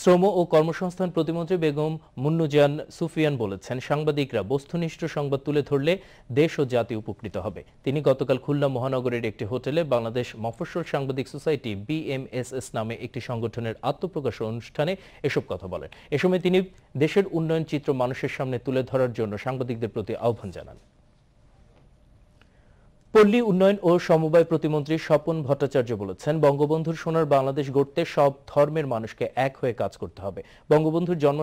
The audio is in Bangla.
শ্রম ও কর্মসংস্থান প্রতিমন্ত্রী বেগম মুন্নুজান সুফিয়ান বলেছেন সাংবাদিকরা বস্তুনিষ্ঠ সংবাদ তুলে ধরলে দেশ ও জাতি উপকৃত হবে তিনি গতকাল খুলনা মহানগরের একটি হোটেলে বাংলাদেশ মফস্বল সাংবাদিক সোসাইটি বিএমএসএস নামে একটি সংগঠনের আত্মপ্রকাশ অনুষ্ঠানে এসব কথা বলেন এ সময় তিনি দেশের উন্নয়ন চিত্র মানুষের সামনে তুলে ধরার জন্য সাংবাদিকদের প্রতি আহ্বান জানান পল্লী উন্নয়ন ও সমবায় প্রতিমন্ত্রী স্বপন ভট্টাচার্য বলেছেন বঙ্গবন্ধুর সোনার বাংলাদেশ গড়তে সব ধর্মের মানুষকে এক হয়ে কাজ করতে হবে বঙ্গবন্ধুর জন্ম